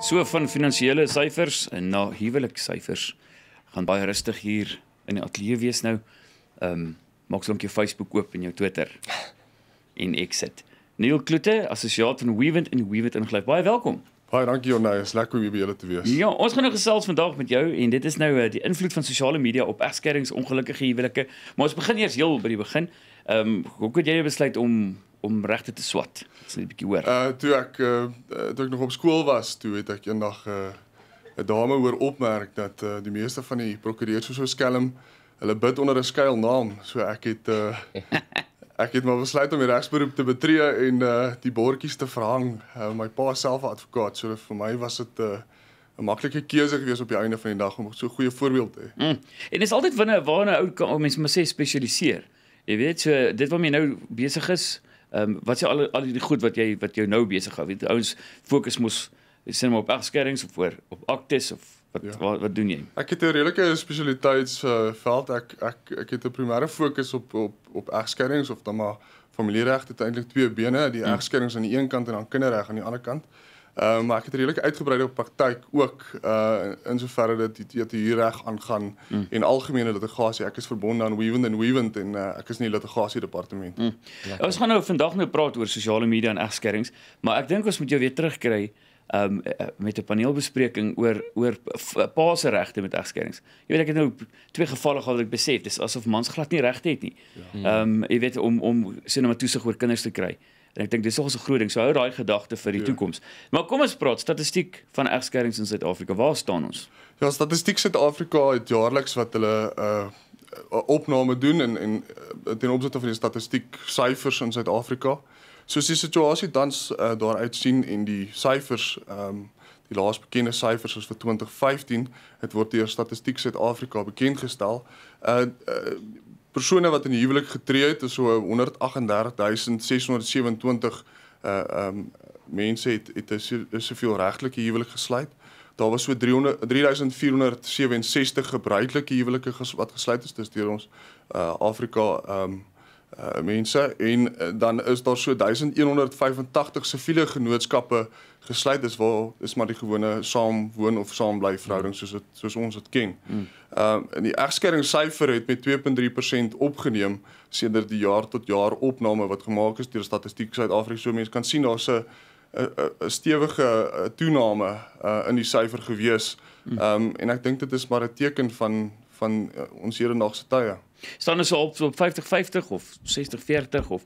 So van finansiële syfers en na huwelik syfers gaan baie rustig hier in die ateljee wees nou. Ehm um, maak sonk jou Facebook oop en jou Twitter en exit. Neil Klute, assosiaat van Weavent en Weavent ingelyf. Baie welkom. Baie dankie Jonne, is lekker om weer te wees. Ja, ons gaan nou gesels vandag met jou en dit is nou uh, die invloed van sosiale media op egskeringsongelukkige huwelike. Maar ons begin eers heel by die begin. Ehm um, hoe het jy besluit om om regte te swat. Dit is 'n bietjie hoor. Uh toe ek uh toe ek nog op skool was, toe het ek eendag uh 'n dame hoor opmerk dat uh die meeste van die prokureurs so so skelm, hulle bid onder 'n skuilnaam. So ek het uh ek het maar besluit om die regsberoep te betree en uh die bordjies te verhang. Uh, my pa self 'n advokaat, so vir my was dit uh 'n maklike keuse gewees op die einde van die dag om so 'n goeie voorbeeld te hê. Mm. En is altyd wanneer waar 'n ou mens moet sê spesialiseer. Jy weet so dit wat my nou besig is Ehm um, wat is al al die goed wat jy wat jou nou besig hou? Weet ouens fokus mos sien maar op afskerings of voor op aktes of wat, ja. wat wat doen jy? Ek het 'n redelike spesialiteitsveld. Uh, ek ek ek het 'n primêre fokus op op op egskerings of dan maar familieregte, eintlik twee bene, die egskerings hmm. aan die een kant en dan kinderreg aan die ander kant. Ehm uh, maar ek het redelik uitgebreide praktyk ook uh eh, in soverre dat die die, die reg aangaan mm. en algemene litigasie. Ek is verbonde aan Weaven and Weaven en uh, ek is nie litigasie departement. Mm. Ja. Ons gaan nou vandag nou praat oor sosiale media en egskerings, maar ek dink ons moet jou weer terugkry um met 'n paneelbespreking oor oor paase regte met egskerings. Jy weet ek het nou twee gevalle gehad wat ek besef, dis asof mans glad nie regte het nie. Ja. Um jy weet om om sinema toesig oor kinders te kry. En ek dink dis ons groot ding. So hou daai gedagte vir die ja. toekoms. Maar kom ons praat statistiek van egskeerings in Suid-Afrika. Waar staan ons? Ja, statistiek Suid-Afrika het jaarliks wat hulle uh, uh opname doen en en uh, ten opsigte van die statistiek syfers in Suid-Afrika. Soos die situasie tans uh, daar uitsien en die syfers ehm um, die laas bekende syfers is vir 2015, dit word deur Statistiek Suid-Afrika bekend gestel. Uh, uh persone wat in die huwelik getree het is so 138627 uh um mense het het is soveel regtelike huwelik gesluit. Daar was so 300 3467 gebruikelike huwelike ges, wat gesluit is deur ons uh Afrika um Eh, mense en uh, dan is daar so 1185 siviele genootskappe gesluit dis wel dis maar die gewone saamwoon of saambly verhouding soos dit soos ons dit ken. Hmm. Ehm mm. uh, in die egskeringssyfer het met 2.3% opgeneem sedert die jaar tot jaar opname wat gemaak is deur Statistiek Suid-Afrika. So mense kan sien daar's 'n 'n stewige a, eh, toename uh, in die syfer gewees. Hmm. Ehm mm. um, en ek dink dit is maar 'n teken van van uh, ons hedendaagse tye staan ons op op 50-50 of 60-40 of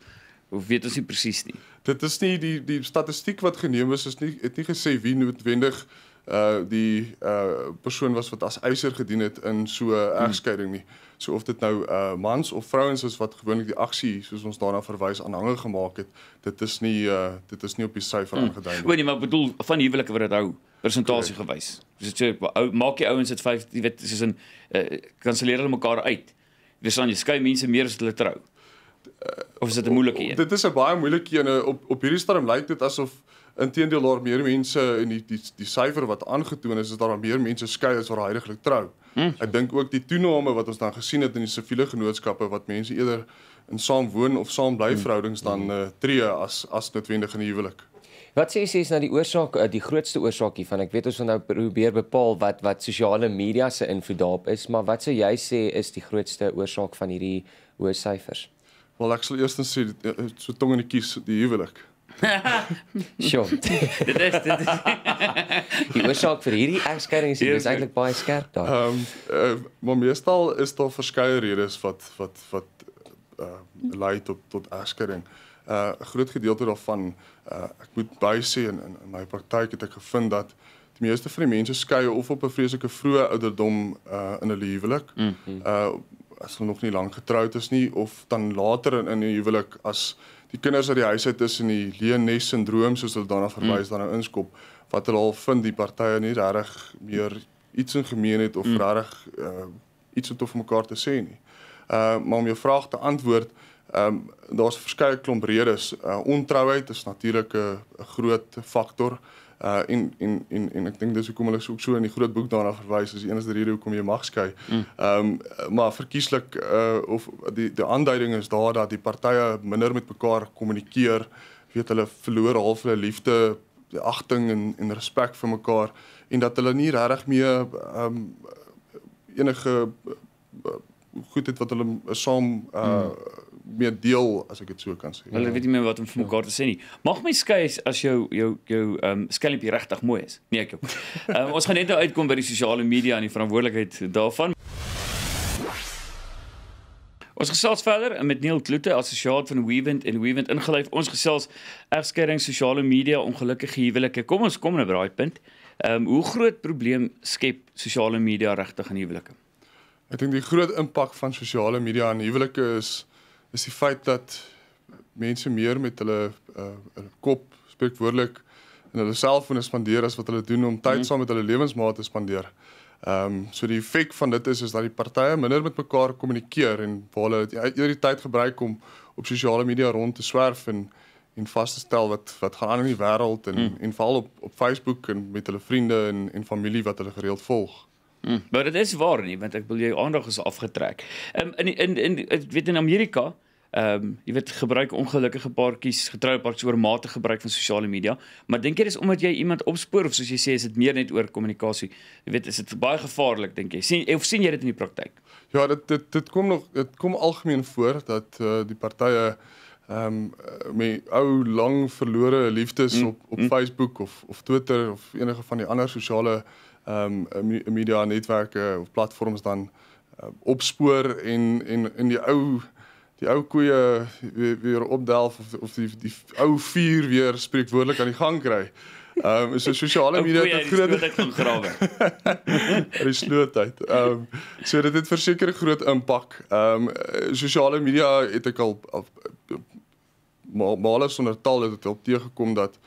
of weet ons nie presies nie. Dit is nie die die statistiek wat geneem is is nie het nie gesê wie noodwendig uh die uh persoon was wat as eiser gedien het in so 'n egskeiding nie. So of dit nou uh mans of vrouens is wat gewoonlik die aksie soos ons daarna verwys aanhange gemaak het, dit is nie uh dit is nie op die syfer hmm. aangedui nie. O nee, maar ek bedoel van huwelike wat dit hou persentasie gewys. So, so maak die ouens dit 5, jy weet, soos in uh kanselleer hulle mekaar uit. Dis dan jy skei mense meer as hulle trou. Eh, of is dit 'n moeilike een? Dit is 'n baie moeilike een eh, op op hierdie stadium lyk dit asof inteendeel daar meer mense in die die die syfer wat aangetoon is is daar meer mense skei as wat heiliglik trou. Hmm. Ek dink ook die toename wat ons dan gesien het in die siviele genootskappe wat mense eerder in saam woon of saam bly hmm. verhoudings dan uh, tree as as noodwendig in die huwelik. Wat sê sies nou die oorsaak eh, die grootste oorsaak hiervan? Ek weet ons wil nou probeer bepaal wat wat sosiale media se invloed daarop is, maar wat sou jy sê is die grootste oorsaak van hierdie hoë syfers? Wel ek sal eers dan sê eh, eh, so tong in die kies die huwelik. Sjoe. dit is dit. Is. die oorsaak vir hierdie egskeiding is hier is eintlik baie skerp daar. Ehm um, uh, maar meestal is daar verskeie redes wat wat wat uh lei tot tot egskeiding. Ehm 'n uh, groot gedeelte daarvan uh, ek moet baie sê in, in in my praktyk het ek gevind dat die meeste van die mense skei of op 'n vreeslike vroeë ouderdom uh, in 'n huwelik. Mm -hmm. Uh as hulle nog nie lank getroud is nie of dan later in 'n huwelik as die kinders uit die huis uit is in die leenes sindroom soos hulle daarna verwys mm -hmm. dan nou inskop wat hulle al vind die partye nie regtig meer iets in gemeen het of mm -hmm. regtig uh iets om tot mekaar te sê nie. Uh maar om jou vraag te antwoord, uh Ehm um, daar's verskeie klomp redes. Uh, ontrouheid is natuurlik 'n groot faktor. Uh en en en, en ek dink dis hoekom hulle ook so in die groot boek daarna verwys as een is die rede hoekom jy mag skei. Mm. Ehm mm. um, maar verkieslik uh of die die aanduiding is daar dat die partye minder met mekaar kommunikeer, weet hulle verloor half hulle liefde, agting en en respek vir mekaar en dat hulle nie regtig meer ehm um, enige goed het wat hulle saam uh mm mee deel as ek dit so kan sê. Hulle ja. weet nie meer wat om vir ja. mekaar te sê nie. Mag my skei as jou jou jou ehm um, skelmpie regtig mooi is. Nee ek. Ehm um, ons gaan net nou uitkom by die sosiale media en die verantwoordelikheid daarvan. Ons gesels verder met Neil Kloete, assosiaat van Wewend en Wewend ingeluyf. Ons gesels egskeiding, sosiale media, ongelukkige huwelike. Kom ons kom na braai punt. Ehm um, hoe groot probleem skep sosiale media regtig in huwelike? Ek dink die groot impak van sosiale media in huwelike is uh is die feit dat mense meer met hulle uh, kop spreekwoordelik en hulle selfone spandeer as wat hulle doen om tyd mhm. saam met hulle lewensmaat te spandeer. Ehm um, so die effek van dit is is dat die partye minder met mekaar kommunikeer en waar hulle eerder die tyd gebruik om op sosiale media rond te swerf en en vas te stel wat wat gaan aan in die wêreld en mm. en veral op op Facebook en met hulle vriende en en familie wat hulle gereeld volg. Mm. Maar dit is waar nie want ek wil jou aandag is afgetrek. Ehm um, in in in weet in Amerika ehm um, jy weet gebruik ongelukkige paartjies, getroue paartjies oormatig gebruik van sosiale media. Maar dink jy dis omdat jy iemand opspoor of soos jy sê is dit meer net oor kommunikasie? Jy weet is dit baie gevaarlik dink jy? Sien of sien jy dit in die praktyk? Ja, dit dit dit kom nog dit kom algemeen voor dat eh uh, die partye ehm um, eh, my ou lang verlore liefdes mm, op op mm. Facebook of of Twitter of enige van die ander sosiale ehm um, media netwerke of platforms dan uh, opspoor en en in die ou die ou koeie weer, weer opdelf of of die, die ou vuur weer spreekwoordelik aan die gang kry. Ehm um, so sosiale media het groot gekrawe. Er is nuutheid. Ehm so dit het verseker 'n groot impak. Ehm um, sosiale media het ek al male sonder tal het dit op te gekom dat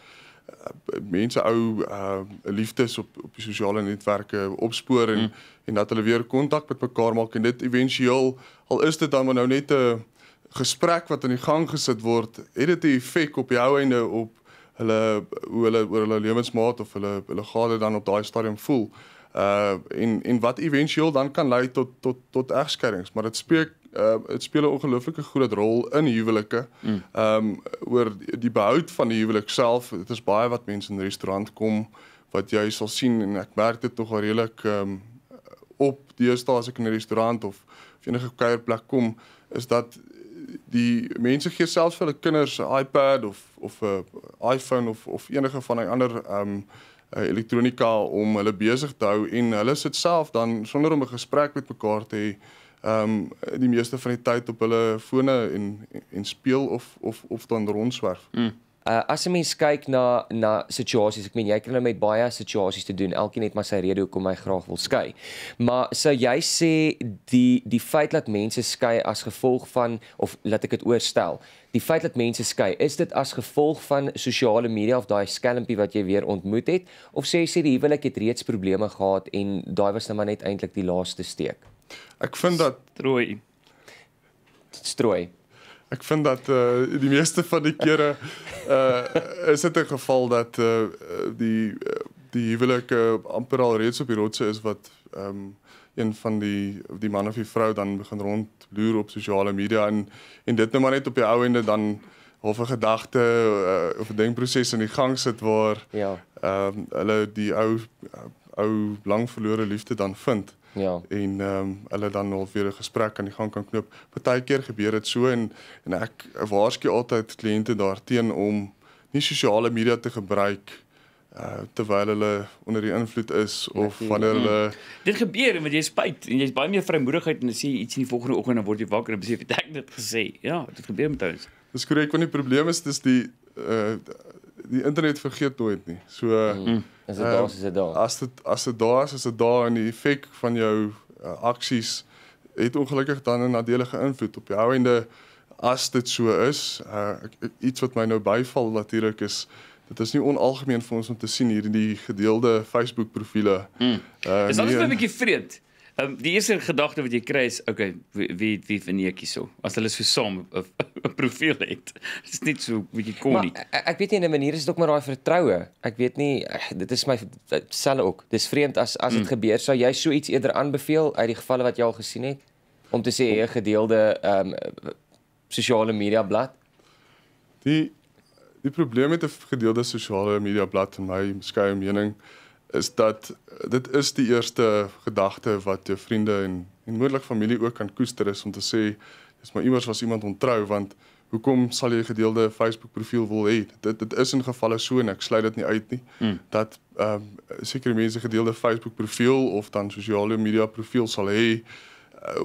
eh, mense ou uh liefdes op op die sosiale netwerke opspoor en mm. en dat hulle weer kontak met mekaar maak en dit éventueel al is dit dan maar nou net 'n gesprek wat aan die gang gesit word, het dit 'n effek op jou einde op hulle hoe hulle oor hulle lewensmaat of hulle hulle gade dan op daai stadium voel. Uh en en wat éventueel dan kan lei tot tot tot egskeidings, maar dit speek uh dit speel 'n ongelooflike groot rol in huwelike. Ehm mm. um, oor die behoud van die huwelik self, dit is baie wat mense in restaurant kom wat jy sal sien en ek merk dit nog redelik ehm um, op deesdae as ek in 'n restaurant of of enige kuierplek kom is dat die mense gee selfs vir hulle kinders 'n iPad of of 'n iPhone of of enige van die ander ehm um, eh, elektronika om hulle besig te hou en hulle sit self dan sonder om 'n gesprek met mekaar te hê ehm um, die meeste van die tyd op hulle fone en, en en speel of of of dan rondswerf. Mm. Uh as 'n mens kyk na na situasies, ek meen jy kan nou met baie situasies te doen. Elkeen het maar sy rede hoekom hy graag wil skei. Maar sou jy sê die die feit dat mense skei as gevolg van of laat ek dit oorstel, die feit dat mense skei, is dit as gevolg van sosiale media of daai skelmpie wat jy weer ontmoet het of sê jy sê die huwelik het reeds probleme gehad en daai was nou maar net eintlik die laaste steek? Ek vind dat strooi. Strooi. Ek vind dat uh die meeste van die kere uh is dit 'n geval dat uh die die huwelik uh, amper al reeds op die rotse is wat ehm um, een van die die man of die vrou dan begin rond loer op sosiale media en en dit net nou maar net op die ou ende dan half 'n gedagte uh, of 'n denkproses in die gang sit waar ja ehm um, hulle die ou ou lang verlore liefde dan vind. Ja. En ehm um, hulle dan nog weer 'n gesprek aan die gang kan knoop. Partykeer gebeur dit so en en ek waarsku altyd kliënte daarteenoor om nie sosiale media te gebruik uh terwyl hulle onder die invloed is of wanneer hulle mm. dit gebeur en wat jy spyt en jy's baie meer vrymoedigheid en sê iets in die volgende oggend dan word jy wakker en besef jy het dit gesê ja dit gebeur met ons dis korrek want die probleem is dis die uh die internet vergeet nooit nie. So eh, mm. uh, is dit eh, daar, is dit daar. As dit as dit daar is, is dit daar en die effek van jou uh, eh, aksies het ongelukkig dan 'n nadelige invloed op jou einde as dit so is. Uh, ek, iets wat my nou byval natuurlik is Dit is nie onalgemeen vir ons om te sien hierdie gedeelde Facebook profile. Mm. Uh, is dit 'n bietjie vreemd? Ehm um, die eerste gedagte wat jy kry is, okay, wie wie van netjie so. As hulle so saam 'n profiel het, is dit so bietjie konnie. Maar e-, ek weet nie in 'n manier is dit ook maar daai vertroue. Ek weet nie eh, dit is my eh, selfe ook. Dis vreemd as as dit mm. gebeur, sou jy so iets eerder aanbeveel uit die gevalle wat jy al gesien het om te sê 'n gedeelde ehm um, eh, sosiale media blad. Die die probleem met 'n gedeelde sosiale media blad in my skeye mening is dat dit is die eerste gedagte wat jou vriende en en moontlik familie ook kan koester is om te sê dis maar iemand was iemand ontrou want hoekom sal jy gedeelde Facebook profiel wil hê dit dit is in gevalle so en ek sluit dit nie uit nie mm. dat ehm um, sekere mense gedeelde Facebook profiel of dan sosiale media profiel sal hê eh,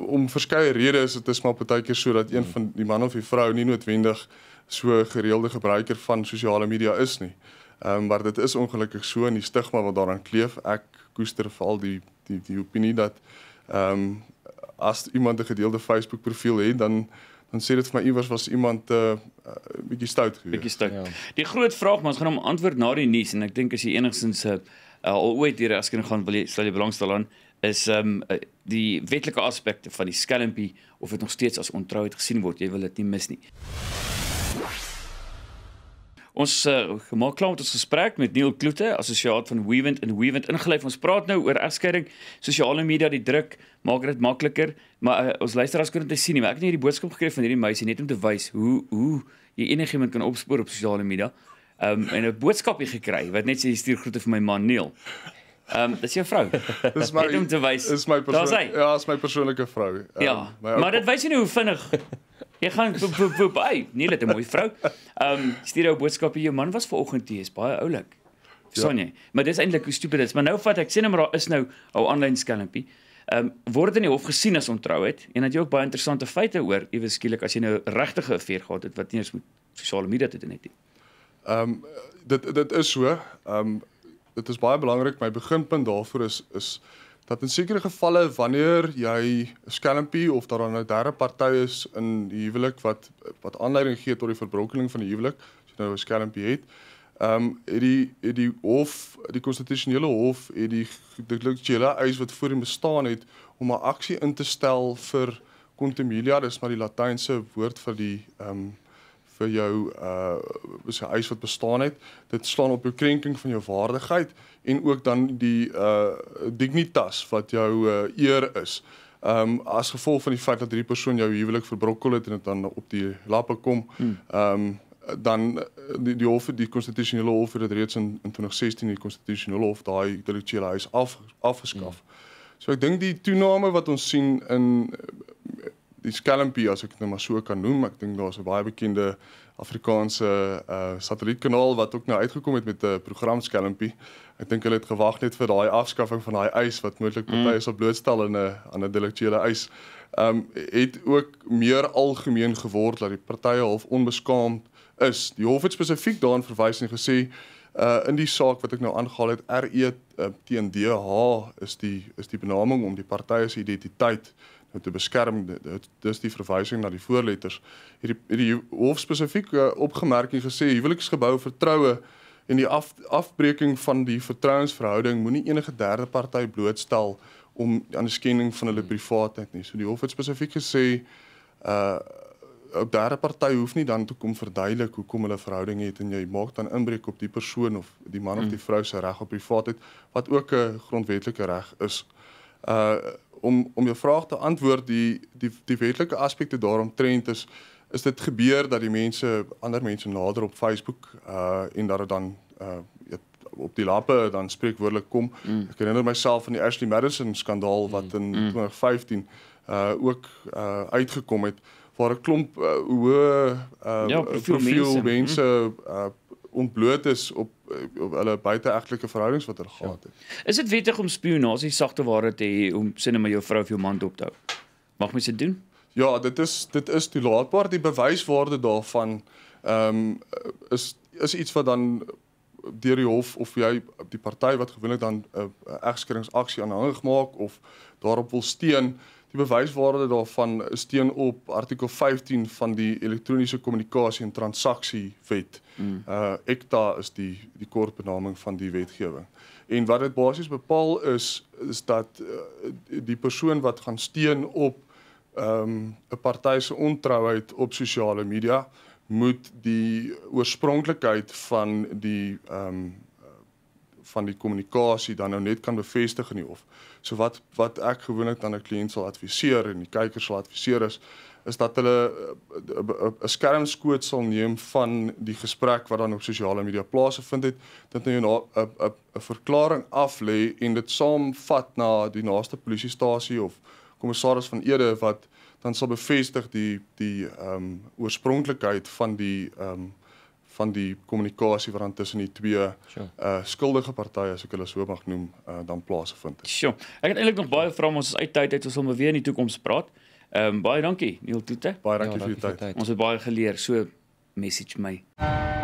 om verskeie redes dit is maar baie keer sodat een hmm. van die man of die vrou nie noodwendig so gereelde gebruiker van sosiale media is nie. Ehm um, maar dit is ongelukkig so in die stigma wat daaraan kleef. Ek koester val die die die opinie dat ehm um, as iemand 'n gedeelde Facebook profiel het, dan dan sê dit vir my iewers was iemand 'n uh, eh, uh, eh, bietjie stout gewees. Bietjie stout. Ja. Die groot vraag maar ons gaan hom antwoord na die nuus en ek dink as jy enigstens 'n uh, eh, al ooit hier as kind gaan wil jy sal jy belangstel aan is ehm um, die wetlike aspekte van die skelmpie of dit nog steeds as ontrouheid gesien word. Jy wil dit nie mis nie. Ons uh, maak klaar met ons gesprek met Neil Kloete, assosiaat van Weavent en Weavent ingelyf. Ons praat nou oor egskeiding, sosiale media, die druk maak dit makliker, maar uh, ons luisteraars kon dit sien nie, maar ek het hierdie boodskap gekry van hierdie meisie net om te wys hoe hoe jy enigiemand kan opspoor op sosiale media. Ehm um, en 'n boodskapie gekry wat net sê stuur groete vir my man Neil. Ehm um, dis jou vrou. Dis my. Dis my persoonlike. Ja, dis my persoonlike vrou. Um, ja. Maar dit wys jy nou hoe vinnig Jy gaan by nie net 'n mooi vrou. Ehm um, stuur jou boodskappe jou man was vanoggend hier is baie oulik. Verstaan ja. jy? Ja. Maar dis eintlik hoe stupid is. Maar nou vat ek sê net nou maar daar is nou ou aanlyn skelmpie. Ehm um, word in die hof gesien as ontrou het en dat jy ook baie interessante feite hoor iewes skielik as jy nou regtige affair gehad het wat nie eens met sosiale media te doen het nie. Ehm um, dit dit is so. Ehm um, dit is baie belangrik. My beginpunt daarvoor is is dat in sekere gevalle wanneer jy 'n skelmpie of dat daar 'n nou derde party is in die huwelik wat wat aanleiding gee tot die verbrokkeling van die huwelik, as jy nou 'n skelmpie het, ehm um, het die het die hof, die konstitusionele hof het die dikwels eis wat voorheen bestaan het om 'n aksie in te stel vir contumelia, dis maar die latynse woord vir die ehm um, vir jou uh is 'n eis wat bestaan het. Dit slaan op jou krenking van jou waardigheid en ook dan die uh dignitas wat jou uh, eer is. Um as gevolg van die feit dat hierdie persoon jou huwelik verbrokkel het en dit dan op die lappe kom. Hmm. Um dan uh, die die hof die konstitusionele hof het reeds in, in 2016 die konstitusionele hof daai intellektuele huis af afgeskaf. Hmm. So ek dink die toename wat ons sien in die skelmpie as ek dit nou maar so kan noem. Ek dink daar's 'n baie bekende Afrikaanse uh satellietkanaal wat ook nou uitgekom het met 'n program skelmpie. Ek dink hulle het gewag net vir daai afskaffing van daai ys wat moontlik mm. party is op blootstel in 'n aan 'n delikatuele ys. Um het ook meer algemeen geword dat die partye half onbeskaamd is. Die hof het spesifiek daarin verwys en gesê uh in die saak wat ek nou aangehaal het RE uh, teen DH is die is die benaming om die partye se identiteit te beskerm dis die verwysing na die voorletters hierdie hierdie hof spesifiek eh, opgemerk en gesê huweliksgebou vertroue en die af, afbreking van die vertrouensverhouding moenie enige derde party blootstel om aan die skending van hulle hmm. privaatheid nie so die hof het spesifiek gesê uh op derde party hoef nie dan toe kom verduidelik hoekom hulle verhouding het en jy maak dan inbreuk op die persoon of die man of hmm. die vrou se reg op privaatheid wat ook 'n grondwetlike reg is uh om om jou vraag te antwoord die die die wetlike aspekte daaromtrent is is dit gebeur dat die mense ander mense nader op Facebook uh en dat dit dan uh het, op die lappe dan spreekwoordelik kom. Mm. Ek herinner myself aan die Ashley Madison skandaal wat mm. in mm. 2015 uh ook uh uitgekom het waar 'n klomp uh, hoë uh ja, profiel mense, mense mm. uh ontbloot is op eh, op hulle buiteegtelike verhoudings wat hulle ja. gehad het. Is dit wettig om spionasie sagte ware te hê om sinne met jou vrou of jou man dop te hou? Mag mens dit doen? Ja, dit is dit is toelaatbaar. Die bewyswaarde daarvan ehm um, is is iets wat dan deur die hof of jy die party wat gewoonlik dan 'n uh, egskeringsaksie aanhangig maak of daarop wil steun Die bewyswaarde daarvan is teen op artikel 15 van die elektroniese kommunikasie en transaksie wet. Mm. Uh eh, ECTA is die die kort benaming van die wetgewing. En wat dit basies bepaal is is dat uh, die persoon wat gaan steun op ehm, 'n um, party se ontrouheid op sosiale media moet die oorspronklikheid van die ehm um, van die kommunikasie dan nou net kan bevestig in die hof. So wat wat ek gewoonlik dan 'n kliënt sal adviseer en die kykers sal adviseer is is dat hulle eh, eh, eh, 'n skermskoot sal neem van die gesprek wat dan op sosiale media plaasgevind het, dat hulle 'n 'n verklaring af lê en dit saamvat na die naaste polisiestasie of kommissaris van Ede wat dan sal bevestig die die ehm um, oorspronklikheid van die ehm um, van die kommunikasie wat dan tussen die twee sure. uh skuldige partye as ek hulle so mag noem uh, dan plaasvind het. Sjoe. Sure. Ek het eintlik nog baie vrae om ons is uit tyd uit ons sal weer in die toekoms praat. Ehm um, baie dankie Neil Toete. Baie dankie, ja, dankie vir die tyd. tyd. Ons het baie geleer. So message my. Uh,